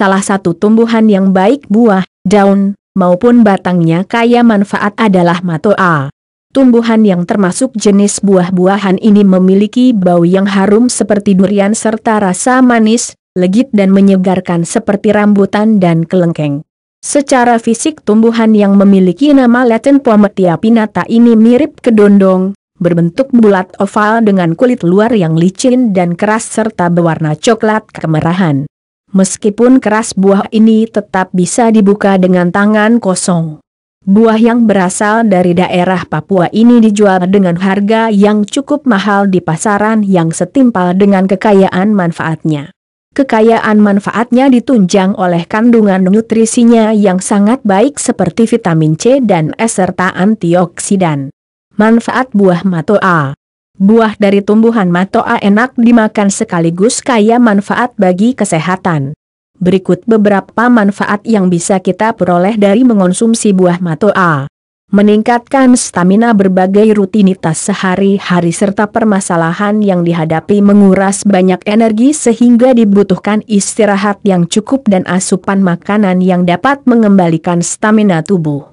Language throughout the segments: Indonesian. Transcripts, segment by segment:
salah satu tumbuhan yang baik buah, daun, maupun batangnya kaya manfaat adalah matoa. Tumbuhan yang termasuk jenis buah-buahan ini memiliki bau yang harum seperti durian serta rasa manis, legit dan menyegarkan seperti rambutan dan kelengkeng. Secara fisik tumbuhan yang memiliki nama Latin Pometia pinata ini mirip kedondong, berbentuk bulat oval dengan kulit luar yang licin dan keras serta berwarna coklat kemerahan. Meskipun keras buah ini tetap bisa dibuka dengan tangan kosong. Buah yang berasal dari daerah Papua ini dijual dengan harga yang cukup mahal di pasaran yang setimpal dengan kekayaan manfaatnya. Kekayaan manfaatnya ditunjang oleh kandungan nutrisinya yang sangat baik seperti vitamin C dan E serta antioksidan. Manfaat buah matoa buah dari tumbuhan matoa enak dimakan sekaligus kaya manfaat bagi kesehatan. Berikut beberapa manfaat yang bisa kita peroleh dari mengonsumsi buah matoa. Meningkatkan stamina berbagai rutinitas sehari-hari serta permasalahan yang dihadapi menguras banyak energi sehingga dibutuhkan istirahat yang cukup dan asupan makanan yang dapat mengembalikan stamina tubuh.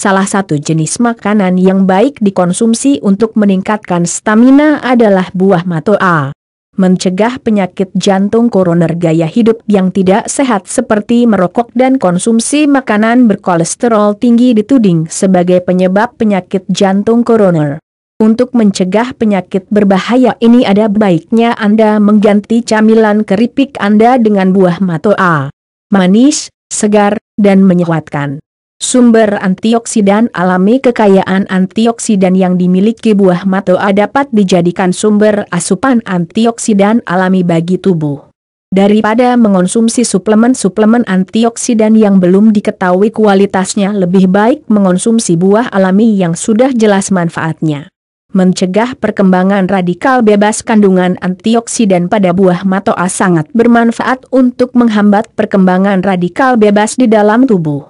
Salah satu jenis makanan yang baik dikonsumsi untuk meningkatkan stamina adalah buah matoa. Mencegah penyakit jantung koroner gaya hidup yang tidak sehat seperti merokok dan konsumsi makanan berkolesterol tinggi dituding sebagai penyebab penyakit jantung koroner. Untuk mencegah penyakit berbahaya ini ada baiknya Anda mengganti camilan keripik Anda dengan buah matoa. Manis, segar, dan menyehatkan. Sumber antioksidan alami kekayaan antioksidan yang dimiliki buah matoa dapat dijadikan sumber asupan antioksidan alami bagi tubuh. Daripada mengonsumsi suplemen-suplemen antioksidan yang belum diketahui kualitasnya lebih baik mengonsumsi buah alami yang sudah jelas manfaatnya. Mencegah perkembangan radikal bebas kandungan antioksidan pada buah matoa sangat bermanfaat untuk menghambat perkembangan radikal bebas di dalam tubuh.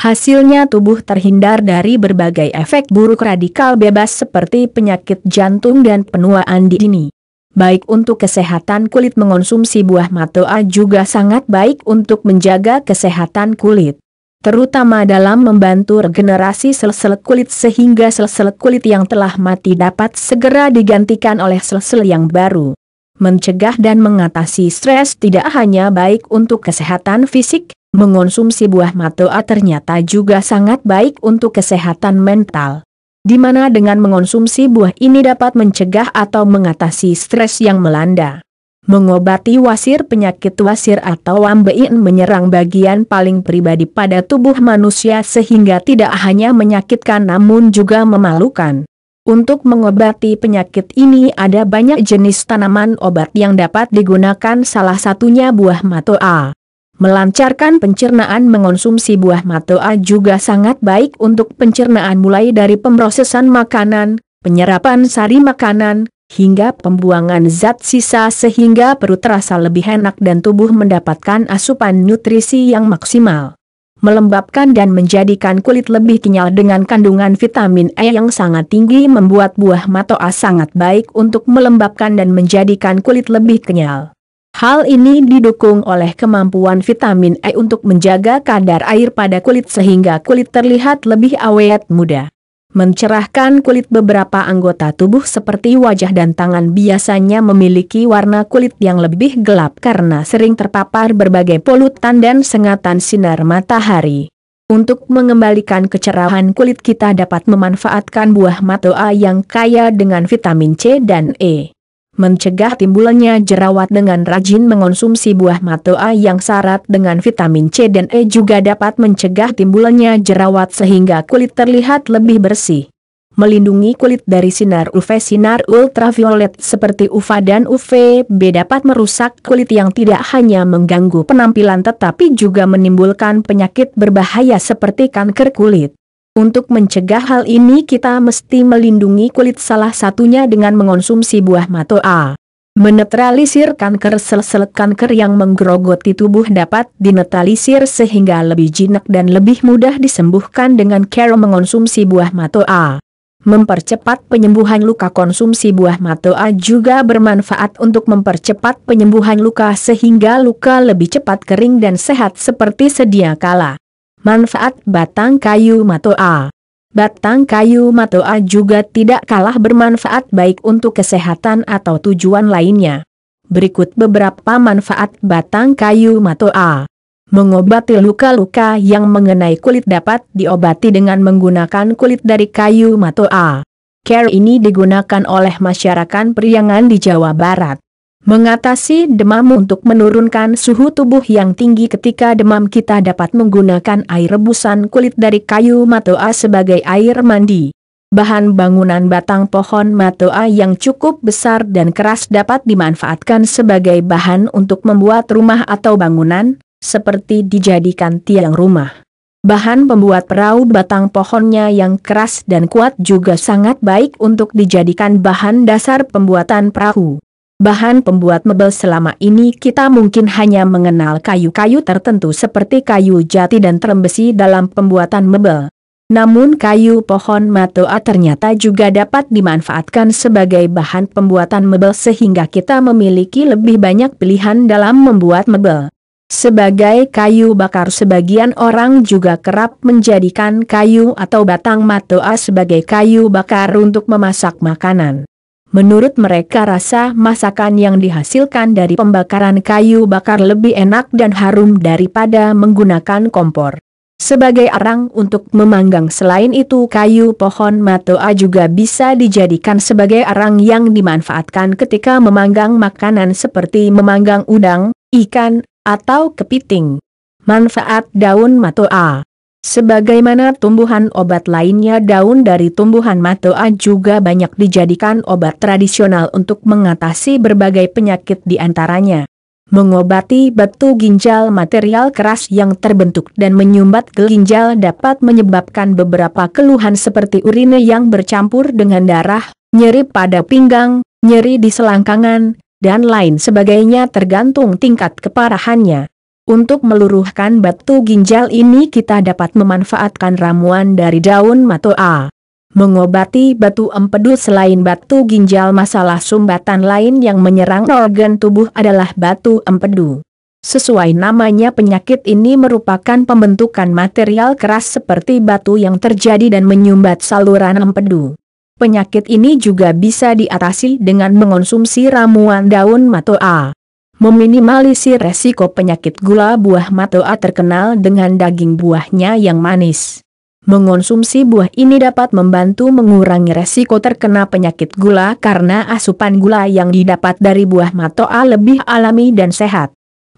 Hasilnya tubuh terhindar dari berbagai efek buruk radikal bebas seperti penyakit jantung dan penuaan dini. Baik untuk kesehatan kulit mengonsumsi buah matoa juga sangat baik untuk menjaga kesehatan kulit. Terutama dalam membantu regenerasi sel-sel kulit sehingga sel-sel kulit yang telah mati dapat segera digantikan oleh sel-sel yang baru. Mencegah dan mengatasi stres tidak hanya baik untuk kesehatan fisik, mengonsumsi buah matoa ternyata juga sangat baik untuk kesehatan mental. Di mana dengan mengonsumsi buah ini dapat mencegah atau mengatasi stres yang melanda. Mengobati wasir penyakit wasir atau ambein menyerang bagian paling pribadi pada tubuh manusia sehingga tidak hanya menyakitkan namun juga memalukan. Untuk mengobati penyakit ini ada banyak jenis tanaman obat yang dapat digunakan salah satunya buah matoa. Melancarkan pencernaan mengonsumsi buah matoa juga sangat baik untuk pencernaan mulai dari pemrosesan makanan, penyerapan sari makanan, hingga pembuangan zat sisa sehingga perut terasa lebih enak dan tubuh mendapatkan asupan nutrisi yang maksimal. Melembabkan dan menjadikan kulit lebih kenyal dengan kandungan vitamin E yang sangat tinggi membuat buah matoa sangat baik untuk melembabkan dan menjadikan kulit lebih kenyal. Hal ini didukung oleh kemampuan vitamin E untuk menjaga kadar air pada kulit sehingga kulit terlihat lebih awet muda. Mencerahkan kulit beberapa anggota tubuh seperti wajah dan tangan biasanya memiliki warna kulit yang lebih gelap karena sering terpapar berbagai polutan dan sengatan sinar matahari. Untuk mengembalikan kecerahan kulit kita dapat memanfaatkan buah matoa yang kaya dengan vitamin C dan E mencegah timbulnya jerawat dengan rajin mengonsumsi buah matoa yang syarat dengan vitamin C dan E juga dapat mencegah timbulnya jerawat sehingga kulit terlihat lebih bersih. Melindungi kulit dari sinar UV Sinar ultraviolet seperti UVA dan UVB dapat merusak kulit yang tidak hanya mengganggu penampilan tetapi juga menimbulkan penyakit berbahaya seperti kanker kulit. Untuk mencegah hal ini kita mesti melindungi kulit salah satunya dengan mengonsumsi buah matoa. Menetralisir kanker sel-sel kanker yang menggerogoti tubuh dapat dinetralisir sehingga lebih jinak dan lebih mudah disembuhkan dengan cara mengonsumsi buah matoa. Mempercepat penyembuhan luka konsumsi buah matoa juga bermanfaat untuk mempercepat penyembuhan luka sehingga luka lebih cepat kering dan sehat seperti sedia kala. Manfaat batang kayu matoa Batang kayu matoa juga tidak kalah bermanfaat baik untuk kesehatan atau tujuan lainnya. Berikut beberapa manfaat batang kayu matoa. Mengobati luka-luka yang mengenai kulit dapat diobati dengan menggunakan kulit dari kayu matoa. Care ini digunakan oleh masyarakat Priangan di Jawa Barat. Mengatasi demam untuk menurunkan suhu tubuh yang tinggi ketika demam kita dapat menggunakan air rebusan kulit dari kayu matoa sebagai air mandi. Bahan bangunan batang pohon matoa yang cukup besar dan keras dapat dimanfaatkan sebagai bahan untuk membuat rumah atau bangunan, seperti dijadikan tiang rumah. Bahan pembuat perahu batang pohonnya yang keras dan kuat juga sangat baik untuk dijadikan bahan dasar pembuatan perahu. Bahan pembuat mebel selama ini kita mungkin hanya mengenal kayu-kayu tertentu seperti kayu jati dan terembesi dalam pembuatan mebel. Namun kayu pohon matoa ternyata juga dapat dimanfaatkan sebagai bahan pembuatan mebel sehingga kita memiliki lebih banyak pilihan dalam membuat mebel. Sebagai kayu bakar sebagian orang juga kerap menjadikan kayu atau batang matoa sebagai kayu bakar untuk memasak makanan. Menurut mereka rasa masakan yang dihasilkan dari pembakaran kayu bakar lebih enak dan harum daripada menggunakan kompor. Sebagai arang untuk memanggang selain itu kayu pohon matoa juga bisa dijadikan sebagai arang yang dimanfaatkan ketika memanggang makanan seperti memanggang udang, ikan, atau kepiting. Manfaat daun matoa Sebagaimana tumbuhan obat lainnya daun dari tumbuhan matoa juga banyak dijadikan obat tradisional untuk mengatasi berbagai penyakit di antaranya. Mengobati batu ginjal material keras yang terbentuk dan menyumbat ke ginjal dapat menyebabkan beberapa keluhan seperti urine yang bercampur dengan darah, nyeri pada pinggang, nyeri di selangkangan, dan lain sebagainya tergantung tingkat keparahannya. Untuk meluruhkan batu ginjal ini kita dapat memanfaatkan ramuan dari daun matoa. Mengobati batu empedu selain batu ginjal masalah sumbatan lain yang menyerang organ tubuh adalah batu empedu. Sesuai namanya penyakit ini merupakan pembentukan material keras seperti batu yang terjadi dan menyumbat saluran empedu. Penyakit ini juga bisa diatasi dengan mengonsumsi ramuan daun matoa meminimalisir resiko penyakit gula buah matoa terkenal dengan daging buahnya yang manis. Mengonsumsi buah ini dapat membantu mengurangi resiko terkena penyakit gula karena asupan gula yang didapat dari buah matoa lebih alami dan sehat.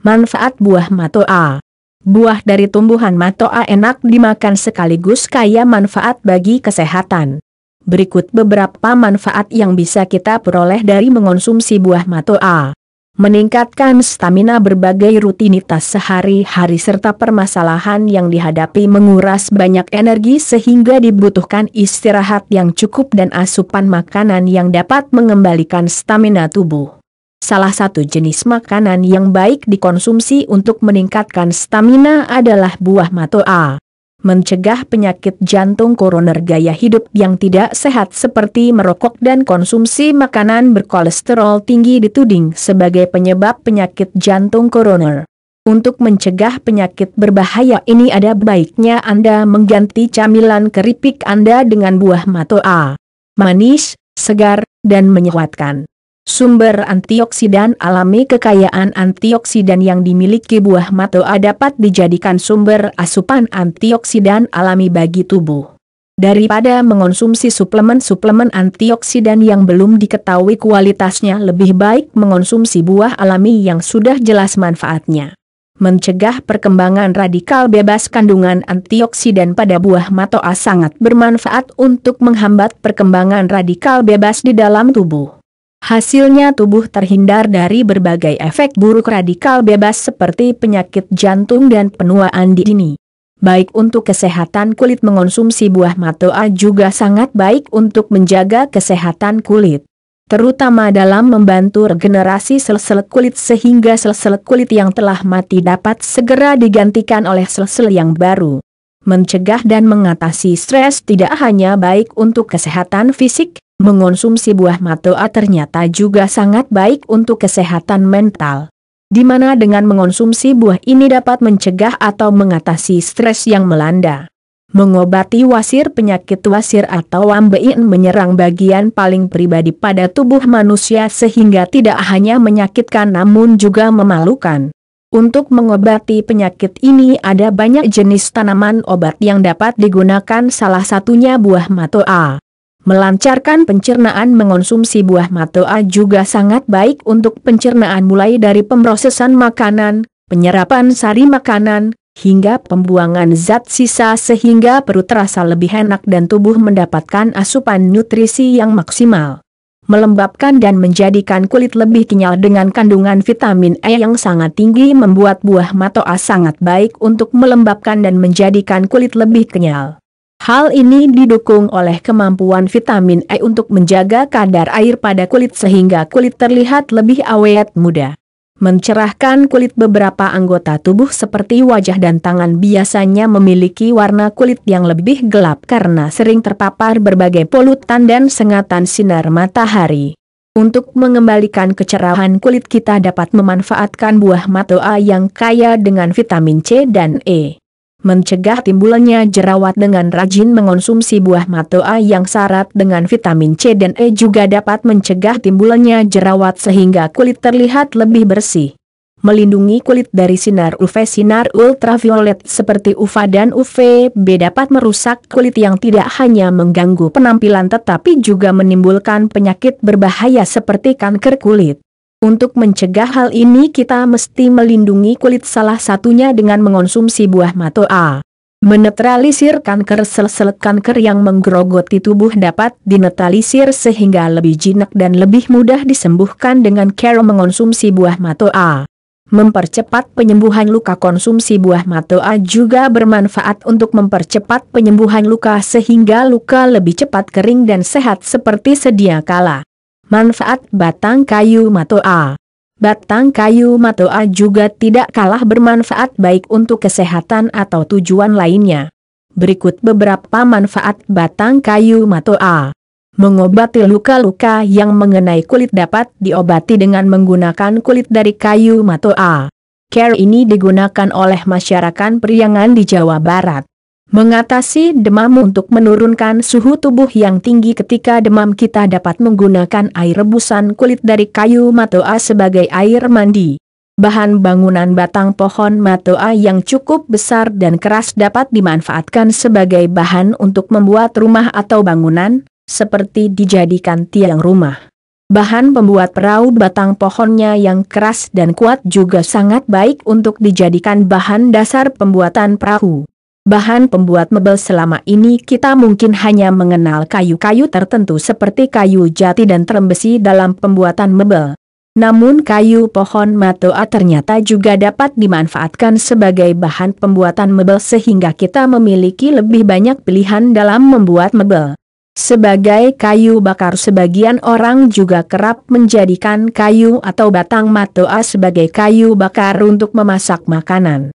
Manfaat buah matoa Buah dari tumbuhan matoa enak dimakan sekaligus kaya manfaat bagi kesehatan. Berikut beberapa manfaat yang bisa kita peroleh dari mengonsumsi buah matoa meningkatkan stamina berbagai rutinitas sehari-hari serta permasalahan yang dihadapi menguras banyak energi sehingga dibutuhkan istirahat yang cukup dan asupan makanan yang dapat mengembalikan stamina tubuh. Salah satu jenis makanan yang baik dikonsumsi untuk meningkatkan stamina adalah buah matoa mencegah penyakit jantung koroner gaya hidup yang tidak sehat seperti merokok dan konsumsi makanan berkolesterol tinggi dituding sebagai penyebab penyakit jantung koroner. Untuk mencegah penyakit berbahaya ini ada baiknya Anda mengganti camilan keripik Anda dengan buah matoa. Manis, segar, dan menyehatkan. Sumber antioksidan alami kekayaan antioksidan yang dimiliki buah matoa dapat dijadikan sumber asupan antioksidan alami bagi tubuh. Daripada mengonsumsi suplemen-suplemen antioksidan yang belum diketahui kualitasnya lebih baik mengonsumsi buah alami yang sudah jelas manfaatnya. Mencegah perkembangan radikal bebas kandungan antioksidan pada buah matoa sangat bermanfaat untuk menghambat perkembangan radikal bebas di dalam tubuh. Hasilnya tubuh terhindar dari berbagai efek buruk radikal bebas seperti penyakit jantung dan penuaan dini. Baik untuk kesehatan kulit mengonsumsi buah matoa juga sangat baik untuk menjaga kesehatan kulit. Terutama dalam membantu regenerasi sel-sel kulit sehingga sel-sel kulit yang telah mati dapat segera digantikan oleh sel-sel yang baru. Mencegah dan mengatasi stres tidak hanya baik untuk kesehatan fisik, mengonsumsi buah matoa ternyata juga sangat baik untuk kesehatan mental. Di mana dengan mengonsumsi buah ini dapat mencegah atau mengatasi stres yang melanda. Mengobati wasir penyakit wasir atau ambein menyerang bagian paling pribadi pada tubuh manusia sehingga tidak hanya menyakitkan namun juga memalukan. Untuk mengobati penyakit ini ada banyak jenis tanaman obat yang dapat digunakan salah satunya buah matoa. Melancarkan pencernaan mengonsumsi buah matoa juga sangat baik untuk pencernaan mulai dari pemrosesan makanan, penyerapan sari makanan, hingga pembuangan zat sisa sehingga perut terasa lebih enak dan tubuh mendapatkan asupan nutrisi yang maksimal. Melembabkan dan menjadikan kulit lebih kenyal dengan kandungan vitamin E yang sangat tinggi membuat buah matoa sangat baik untuk melembabkan dan menjadikan kulit lebih kenyal. Hal ini didukung oleh kemampuan vitamin E untuk menjaga kadar air pada kulit sehingga kulit terlihat lebih awet muda. Mencerahkan kulit beberapa anggota tubuh seperti wajah dan tangan biasanya memiliki warna kulit yang lebih gelap karena sering terpapar berbagai polutan dan sengatan sinar matahari. Untuk mengembalikan kecerahan kulit kita dapat memanfaatkan buah matoa yang kaya dengan vitamin C dan E mencegah timbulnya jerawat dengan rajin mengonsumsi buah matoa yang syarat dengan vitamin C dan E juga dapat mencegah timbulnya jerawat sehingga kulit terlihat lebih bersih. Melindungi kulit dari sinar UV Sinar ultraviolet seperti UVA dan UVB dapat merusak kulit yang tidak hanya mengganggu penampilan tetapi juga menimbulkan penyakit berbahaya seperti kanker kulit. Untuk mencegah hal ini kita mesti melindungi kulit salah satunya dengan mengonsumsi buah matoa. Menetralisir kanker sel-sel kanker yang menggerogoti tubuh dapat dinetralisir sehingga lebih jinak dan lebih mudah disembuhkan dengan cara mengonsumsi buah matoa. Mempercepat penyembuhan luka konsumsi buah matoa juga bermanfaat untuk mempercepat penyembuhan luka sehingga luka lebih cepat kering dan sehat seperti sedia kala. Manfaat batang kayu matoa Batang kayu matoa juga tidak kalah bermanfaat baik untuk kesehatan atau tujuan lainnya. Berikut beberapa manfaat batang kayu matoa. Mengobati luka-luka yang mengenai kulit dapat diobati dengan menggunakan kulit dari kayu matoa. Care ini digunakan oleh masyarakat Priangan di Jawa Barat. Mengatasi demam untuk menurunkan suhu tubuh yang tinggi ketika demam kita dapat menggunakan air rebusan kulit dari kayu matoa sebagai air mandi. Bahan bangunan batang pohon matoa yang cukup besar dan keras dapat dimanfaatkan sebagai bahan untuk membuat rumah atau bangunan, seperti dijadikan tiang rumah. Bahan pembuat perahu batang pohonnya yang keras dan kuat juga sangat baik untuk dijadikan bahan dasar pembuatan perahu. Bahan pembuat mebel selama ini kita mungkin hanya mengenal kayu-kayu tertentu seperti kayu jati dan terembesi dalam pembuatan mebel. Namun kayu pohon matoa ternyata juga dapat dimanfaatkan sebagai bahan pembuatan mebel sehingga kita memiliki lebih banyak pilihan dalam membuat mebel. Sebagai kayu bakar sebagian orang juga kerap menjadikan kayu atau batang matoa sebagai kayu bakar untuk memasak makanan.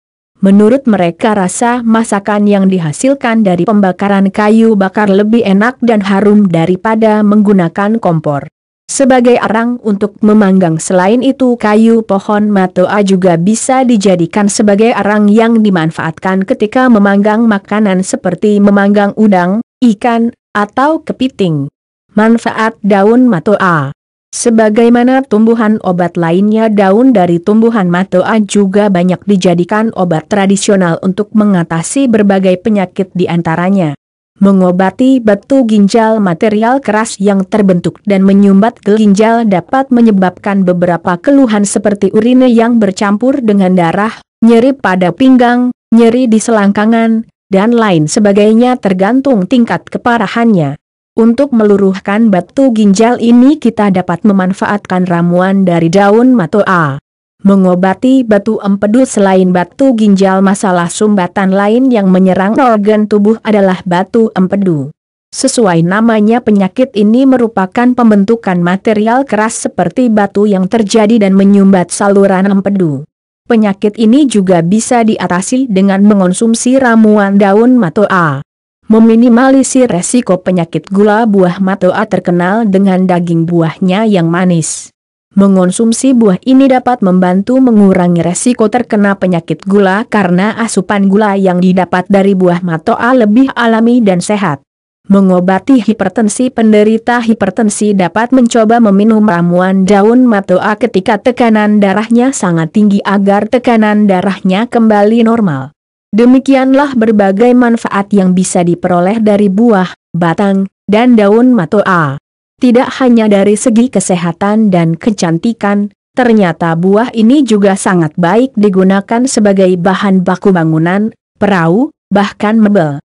Menurut mereka rasa masakan yang dihasilkan dari pembakaran kayu bakar lebih enak dan harum daripada menggunakan kompor. Sebagai arang untuk memanggang selain itu kayu pohon matoa juga bisa dijadikan sebagai arang yang dimanfaatkan ketika memanggang makanan seperti memanggang udang, ikan, atau kepiting. Manfaat daun matoa Sebagaimana tumbuhan obat lainnya daun dari tumbuhan matoa juga banyak dijadikan obat tradisional untuk mengatasi berbagai penyakit di antaranya. Mengobati batu ginjal material keras yang terbentuk dan menyumbat ke ginjal dapat menyebabkan beberapa keluhan seperti urine yang bercampur dengan darah, nyeri pada pinggang, nyeri di selangkangan, dan lain sebagainya tergantung tingkat keparahannya. Untuk meluruhkan batu ginjal ini kita dapat memanfaatkan ramuan dari daun matoa. Mengobati batu empedu selain batu ginjal masalah sumbatan lain yang menyerang organ tubuh adalah batu empedu. Sesuai namanya penyakit ini merupakan pembentukan material keras seperti batu yang terjadi dan menyumbat saluran empedu. Penyakit ini juga bisa diatasi dengan mengonsumsi ramuan daun matoa meminimalisir resiko penyakit gula buah matoa terkenal dengan daging buahnya yang manis. Mengonsumsi buah ini dapat membantu mengurangi resiko terkena penyakit gula karena asupan gula yang didapat dari buah matoa lebih alami dan sehat. Mengobati hipertensi penderita hipertensi dapat mencoba meminum ramuan daun matoa ketika tekanan darahnya sangat tinggi agar tekanan darahnya kembali normal. Demikianlah berbagai manfaat yang bisa diperoleh dari buah, batang, dan daun matoa. Tidak hanya dari segi kesehatan dan kecantikan, ternyata buah ini juga sangat baik digunakan sebagai bahan baku bangunan, perahu, bahkan mebel.